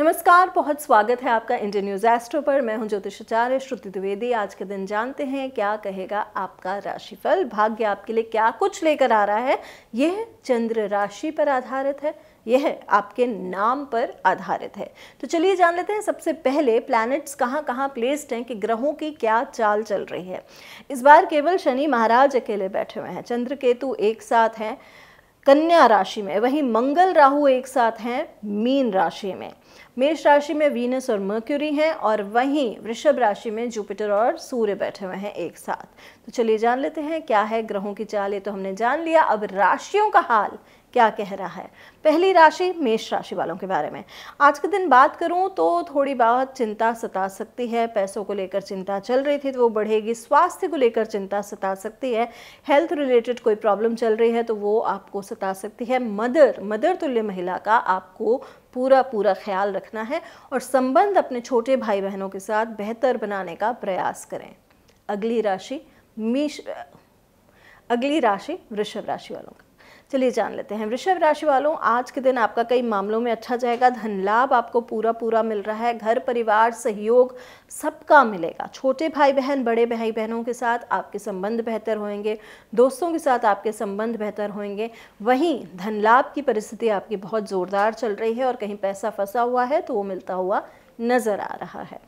नमस्कार बहुत स्वागत है आपका इंडियन न्यूज एस्ट्रो पर मैं हूं ज्योतिषाचार्य श्रुति द्विवेदी आज के दिन जानते हैं क्या कहेगा आपका राशिफल भाग्य आपके लिए क्या कुछ लेकर आ रहा है यह चंद्र राशि पर आधारित है यह आपके नाम पर आधारित है तो चलिए जान लेते हैं सबसे पहले प्लैनेट्स कहाँ कहाँ प्लेस्ड हैं कि ग्रहों की क्या चाल चल रही है इस बार केवल शनि महाराज अकेले बैठे हुए हैं चंद्र केतु एक साथ हैं कन्या राशि में वहीं मंगल राहु एक साथ हैं मीन राशि में मेष राशि में वीनस और मर्क्यूरी हैं और वहीं वृषभ राशि में जुपिटर और सूर्य बैठे हुए हैं एक साथ तो चलिए जान लेते हैं क्या है ग्रहों की चाल ये तो हमने जान लिया अब राशियों का हाल क्या कह रहा है पहली राशि मेष राशि वालों के बारे में आज के दिन बात करूं तो थोड़ी बहुत चिंता सता सकती है पैसों को लेकर चिंता चल रही थी तो वो बढ़ेगी स्वास्थ्य को लेकर चिंता सता सकती है हेल्थ रिलेटेड कोई प्रॉब्लम चल रही है तो वो आपको सता सकती है मदर मदर तुल्य महिला का आपको पूरा पूरा ख्याल रखना है और संबंध अपने छोटे भाई बहनों के साथ बेहतर बनाने का प्रयास करें अगली राशि मीश अगली राशि वृषभ राशि वालों का चलिए जान लेते हैं वृषभ राशि वालों आज के दिन आपका कई मामलों में अच्छा जाएगा धन लाभ आपको पूरा पूरा मिल रहा है घर परिवार सहयोग सबका मिलेगा छोटे भाई बहन बड़े भाई बहनों के साथ आपके संबंध बेहतर होंगे दोस्तों के साथ आपके संबंध बेहतर होंगे वहीं धन लाभ की परिस्थिति आपकी बहुत ज़ोरदार चल रही है और कहीं पैसा फंसा हुआ है तो वो मिलता हुआ नज़र आ रहा है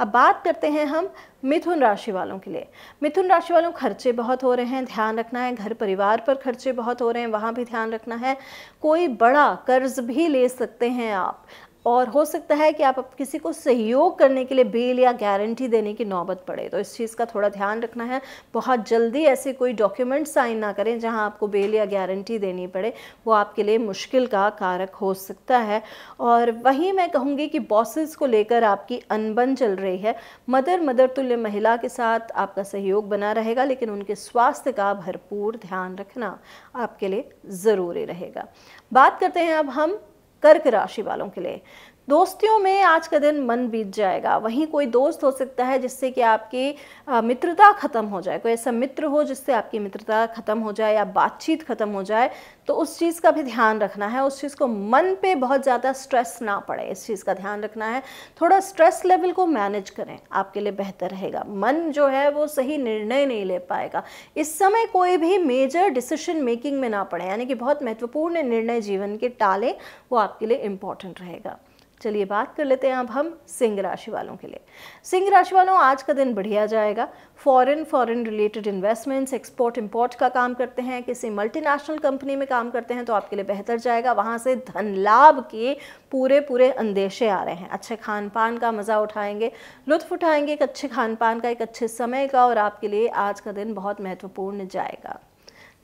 अब बात करते हैं हम मिथुन राशि वालों के लिए मिथुन राशि वालों खर्चे बहुत हो रहे हैं ध्यान रखना है घर परिवार पर खर्चे बहुत हो रहे हैं वहाँ भी ध्यान रखना है कोई बड़ा कर्ज भी ले सकते हैं आप और हो सकता है कि आप किसी को सहयोग करने के लिए बेल या गारंटी देने की नौबत पड़े तो इस चीज़ का थोड़ा ध्यान रखना है बहुत जल्दी ऐसे कोई डॉक्यूमेंट साइन ना करें जहां आपको बेल या गारंटी देनी पड़े वो आपके लिए मुश्किल का कारक हो सकता है और वहीं मैं कहूँगी कि बॉसेस को लेकर आपकी अनबन चल रही है मदर मदर तुल्य महिला के साथ आपका सहयोग बना रहेगा लेकिन उनके स्वास्थ्य का भरपूर ध्यान रखना आपके लिए ज़रूरी रहेगा बात करते हैं अब हम कर्क राशि वालों के लिए दोस्तियों में आज का दिन मन बीत जाएगा वहीं कोई दोस्त हो सकता है जिससे कि आपकी मित्रता ख़त्म हो जाए कोई ऐसा मित्र हो जिससे आपकी मित्रता ख़त्म हो जाए या बातचीत ख़त्म हो जाए तो उस चीज़ का भी ध्यान रखना है उस चीज़ को मन पे बहुत ज़्यादा स्ट्रेस ना पड़े इस चीज़ का ध्यान रखना है थोड़ा स्ट्रेस लेवल को मैनेज करें आपके लिए बेहतर रहेगा मन जो है वो सही निर्णय नहीं ले पाएगा इस समय कोई भी मेजर डिसीशन मेकिंग में ना पड़े यानी कि बहुत महत्वपूर्ण निर्णय जीवन के टालें वो आपके लिए इम्पॉर्टेंट रहेगा चलिए बात कर लेते हैं अब हम सिंह राशि वालों के लिए सिंह राशि वालों आज का दिन बढ़िया जाएगा foreign foreign related investments export import का काम करते हैं किसी मल्टीनेशनल कंपनी में काम करते हैं तो आपके लिए बेहतर जाएगा वहां से धन लाभ के पूरे पूरे अंदेशे आ रहे हैं अच्छे खान पान का मज़ा उठाएंगे लुत्फ उठाएंगे एक अच्छे खान पान का एक अच्छे समय का और आपके लिए आज का दिन बहुत महत्वपूर्ण जाएगा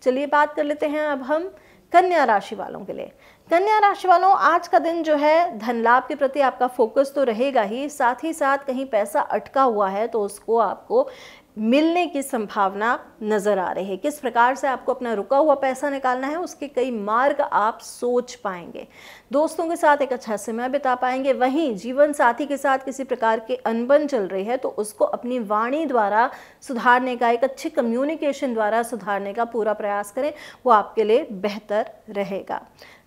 चलिए बात कर लेते हैं अब हम कन्या राशि वालों के लिए कन्या राशि वालों आज का दिन जो है धन लाभ के प्रति आपका फोकस तो रहेगा ही साथ ही साथ कहीं पैसा अटका हुआ है तो उसको आपको मिलने की संभावना नज़र आ रही है किस प्रकार से आपको अपना रुका हुआ पैसा निकालना है उसके कई मार्ग आप सोच पाएंगे दोस्तों के साथ एक अच्छा समय बिता पाएंगे वहीं जीवन साथी के साथ किसी प्रकार के अनबन चल रही है तो उसको अपनी वाणी द्वारा सुधारने का एक अच्छी कम्युनिकेशन द्वारा सुधारने का पूरा प्रयास करें वो आपके लिए बेहतर रहेगा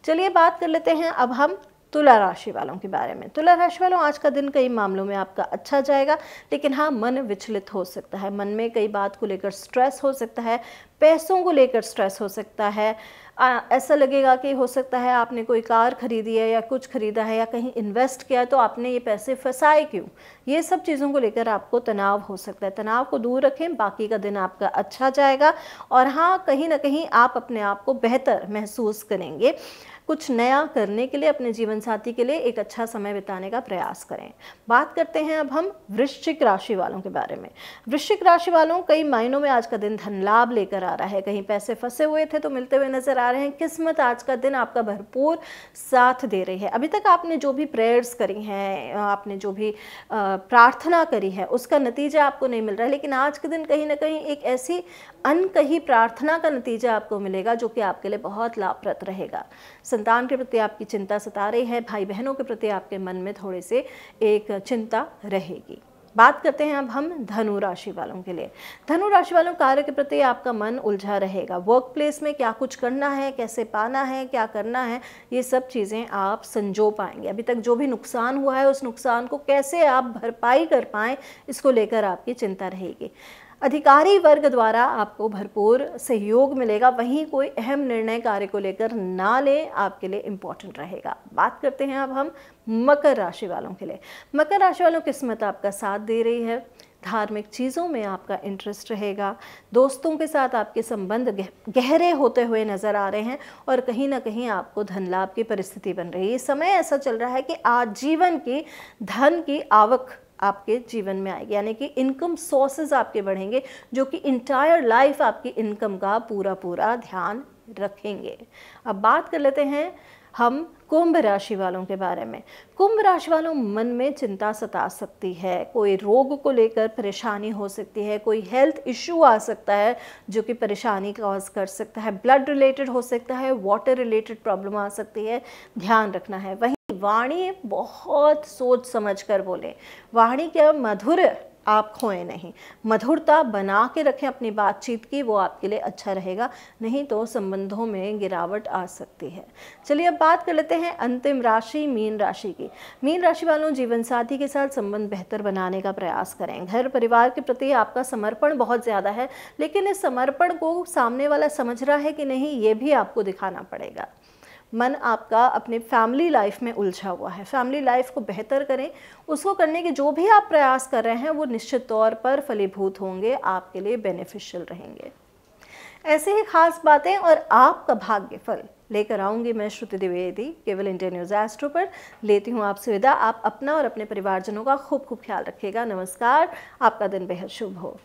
चलिए बात कर लेते हैं अब हम तुला राशि वालों के बारे में तुला राशि वालों आज का दिन कई मामलों में आपका अच्छा जाएगा लेकिन हाँ मन विचलित हो सकता है मन में कई बात को लेकर स्ट्रेस हो सकता है पैसों को लेकर स्ट्रेस हो सकता है आ, ऐसा लगेगा कि हो सकता है आपने कोई कार खरीदी है या कुछ खरीदा है या कहीं इन्वेस्ट किया है तो आपने ये पैसे फंसाए क्यों ये सब चीज़ों को लेकर आपको तनाव हो सकता है तनाव को दूर रखें बाकी का दिन आपका अच्छा जाएगा और हाँ कहीं ना कहीं आप अपने आप को बेहतर महसूस करेंगे कुछ नया करने के लिए अपने जीवन साथी के लिए एक अच्छा समय बिताने का प्रयास करें बात करते हैं अब हम वृश्चिक राशि वालों के बारे में वृश्चिक राशि वालों कई मायनों में आज का दिन धन लाभ लेकर आ रहा है कहीं पैसे फंसे हुए थे तो मिलते हुए नजर आ जा रहे हैं किस्मत आज का दिन आपका भरपूर साथ दे रही है अभी तक आपने जो भी प्रेयर्स करी हैं आपने जो भी प्रार्थना करी है उसका नतीजा आपको नहीं मिल रहा है लेकिन आज के दिन कहीं ना कहीं एक ऐसी अनकही प्रार्थना का नतीजा आपको मिलेगा जो कि आपके लिए बहुत लाभप्रद रहेगा संतान के प्रति आपकी चिंता सता रही है भाई बहनों के प्रति आपके मन में थोड़े से एक चिंता रहेगी बात करते हैं अब हम धनु राशि वालों के लिए धनु राशि वालों कार्य के प्रति आपका मन उलझा रहेगा वर्क प्लेस में क्या कुछ करना है कैसे पाना है क्या करना है ये सब चीज़ें आप संजो पाएंगे अभी तक जो भी नुकसान हुआ है उस नुकसान को कैसे आप भरपाई कर पाएँ इसको लेकर आपकी चिंता रहेगी अधिकारी वर्ग द्वारा आपको भरपूर सहयोग मिलेगा वहीं कोई अहम निर्णय कार्य को लेकर ना लें आपके लिए इम्पॉर्टेंट रहेगा बात करते हैं अब हम मकर राशि वालों के लिए मकर राशि वालों किस्मत आपका साथ दे रही है धार्मिक चीज़ों में आपका इंटरेस्ट रहेगा दोस्तों के साथ आपके संबंध गहरे होते हुए नज़र आ रहे हैं और कहीं ना कहीं आपको धन लाभ की परिस्थिति बन रही है समय ऐसा चल रहा है कि आज जीवन की धन की आवक आपके जीवन में आएगी यानी कि इनकम सोर्सेज आपके बढ़ेंगे जो कि इंटायर लाइफ आपकी इनकम का पूरा पूरा ध्यान रखेंगे अब बात कर लेते हैं हम कुंभ राशि वालों के बारे में कुंभ राशि वालों मन में चिंता सता सकती है कोई रोग को लेकर परेशानी हो सकती है कोई हेल्थ इश्यू आ सकता है जो कि परेशानी कॉज कर सकता है ब्लड रिलेटेड हो सकता है वाटर रिलेटेड प्रॉब्लम आ सकती है ध्यान रखना है वहीं वाणी बहुत सोच समझ कर बोलें वाणी क्या मधुर आप खोएं नहीं मधुरता बना के रखें अपनी बातचीत की वो आपके लिए अच्छा रहेगा नहीं तो संबंधों में गिरावट आ सकती है चलिए अब बात कर लेते हैं अंतिम राशि मीन राशि की मीन राशि वालों जीवन साथी के साथ संबंध बेहतर बनाने का प्रयास करें घर परिवार के प्रति आपका समर्पण बहुत ज़्यादा है लेकिन इस समर्पण को सामने वाला समझ रहा है कि नहीं ये भी आपको दिखाना पड़ेगा मन आपका अपने फैमिली लाइफ में उलझा हुआ है फैमिली लाइफ को बेहतर करें उसको करने के जो भी आप प्रयास कर रहे हैं वो निश्चित तौर पर फलीभूत होंगे आपके लिए बेनिफिशियल रहेंगे ऐसे ही खास बातें और आपका भाग्य फल लेकर आऊंगी मैं श्रुति द्विवेदी केवल इंडिया न्यूज़ एस्ट्रो पर लेती हूँ आप सुविधा आप अपना और अपने परिवारजनों का खूब खूब ख्याल रखिएगा नमस्कार आपका दिन बेहद शुभ हो